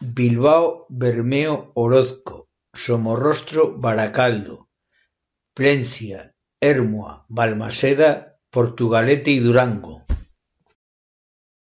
Bilbao, Bermeo, Orozco, Somorrostro, Baracaldo, Plencia, Hermoa, Balmaseda, Portugalete y Durango.